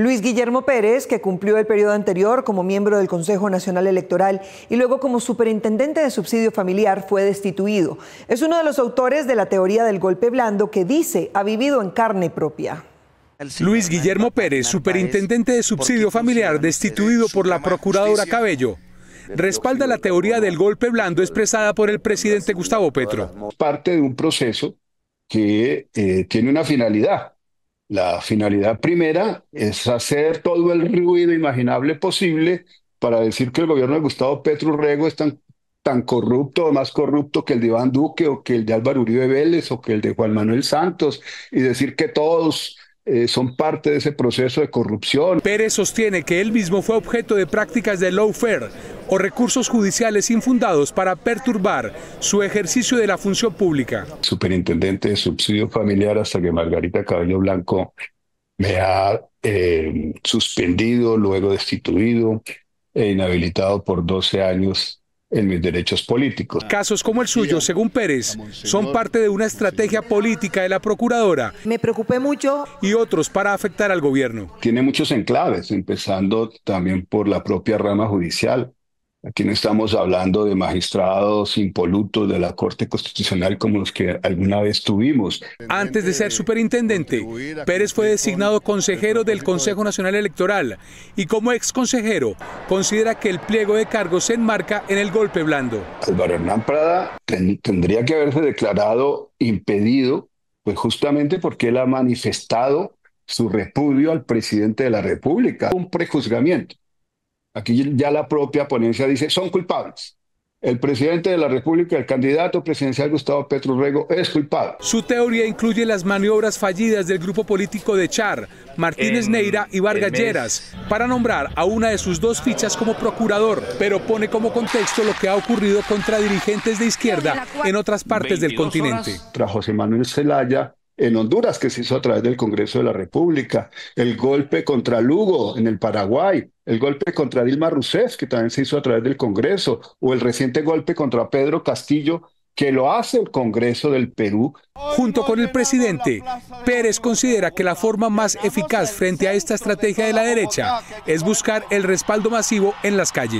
Luis Guillermo Pérez, que cumplió el periodo anterior como miembro del Consejo Nacional Electoral y luego como superintendente de subsidio familiar, fue destituido. Es uno de los autores de la teoría del golpe blando que dice ha vivido en carne propia. Luis Guillermo Pérez, superintendente de subsidio familiar este destituido por la procuradora Cabello, respalda la teoría del golpe blando expresada por el presidente Gustavo Petro. Parte de un proceso que eh, tiene una finalidad, la finalidad primera es hacer todo el ruido imaginable posible para decir que el gobierno de Gustavo Petro Rego es tan, tan corrupto o más corrupto que el de Iván Duque o que el de Álvaro Uribe Vélez o que el de Juan Manuel Santos y decir que todos eh, son parte de ese proceso de corrupción. Pérez sostiene que él mismo fue objeto de prácticas de lawfare o recursos judiciales infundados para perturbar su ejercicio de la función pública. Superintendente de subsidio familiar hasta que Margarita Cabello Blanco me ha eh, suspendido, luego destituido e inhabilitado por 12 años en mis derechos políticos. Casos como el suyo, según Pérez, son parte de una estrategia política de la Procuradora. Me preocupé mucho. Y otros para afectar al gobierno. Tiene muchos enclaves, empezando también por la propia rama judicial Aquí no estamos hablando de magistrados impolutos de la Corte Constitucional como los que alguna vez tuvimos. Antes de ser superintendente, Pérez fue designado consejero del Consejo Nacional Electoral y como ex consejero considera que el pliego de cargos se enmarca en el golpe blando. Álvaro Hernán Prada tendría que haberse declarado impedido, pues justamente porque él ha manifestado su repudio al presidente de la República, un prejuzgamiento. Aquí ya la propia ponencia dice, son culpables. El presidente de la República, el candidato presidencial Gustavo Petro Rego, es culpable. Su teoría incluye las maniobras fallidas del grupo político de Char, Martínez Neira y Vargas Lleras, para nombrar a una de sus dos fichas como procurador, pero pone como contexto lo que ha ocurrido contra dirigentes de izquierda en otras partes del continente. Tras José Manuel Zelaya, en Honduras, que se hizo a través del Congreso de la República, el golpe contra Lugo en el Paraguay, el golpe contra Dilma Rousseff, que también se hizo a través del Congreso, o el reciente golpe contra Pedro Castillo, que lo hace el Congreso del Perú. Junto con el presidente, Pérez considera que la forma más eficaz frente a esta estrategia de la derecha es buscar el respaldo masivo en las calles.